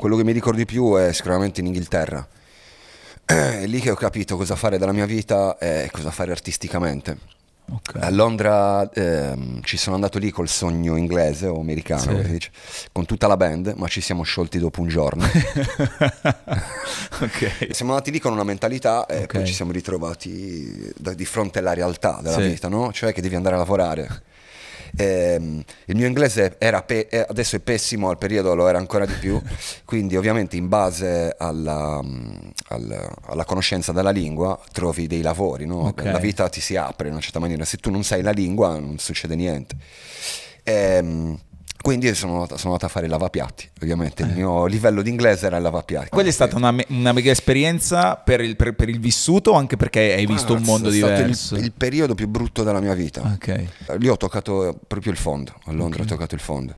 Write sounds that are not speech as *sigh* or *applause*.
quello che mi ricordo di più è sicuramente in Inghilterra. *clears throat* È lì che ho capito cosa fare della mia vita e cosa fare artisticamente. Okay. A Londra ehm, ci sono andato lì col sogno inglese o americano, sì. dice, con tutta la band, ma ci siamo sciolti dopo un giorno. *laughs* okay. *laughs* Siamo andati lì con una mentalità e okay. poi ci siamo ritrovati da, di fronte alla realtà della sì. vita, no? cioè che devi andare a lavorare. Ehm, il mio inglese pe- eh, adesso è pessimo, al periodo lo era ancora di più, *laughs* quindi ovviamente in base alla, alla, alla conoscenza della lingua trovi dei lavori, no? okay. la vita ti si apre in una certa maniera, se tu non sai la lingua non succede niente. Ehm, quindi sono andato, sono andata, a fare il lavapiatti, ovviamente il mio livello di inglese era il lavapiatti. Quella è stata una, me una mega esperienza per il, per, per il, vissuto o anche perché hai ah, visto ah, un mondo diverso? È il, il periodo più brutto della mia vita. Okay. Lì ho toccato proprio il fondo, a Londra okay. ho toccato il fondo.